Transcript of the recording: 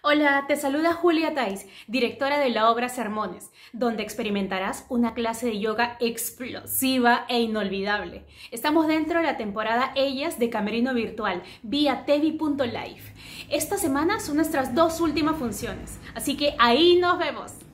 Hola, te saluda Julia Tais, directora de la obra Sermones, donde experimentarás una clase de yoga explosiva e inolvidable. Estamos dentro de la temporada Ellas de Camerino Virtual, vía live. Esta semana son nuestras dos últimas funciones, así que ahí nos vemos.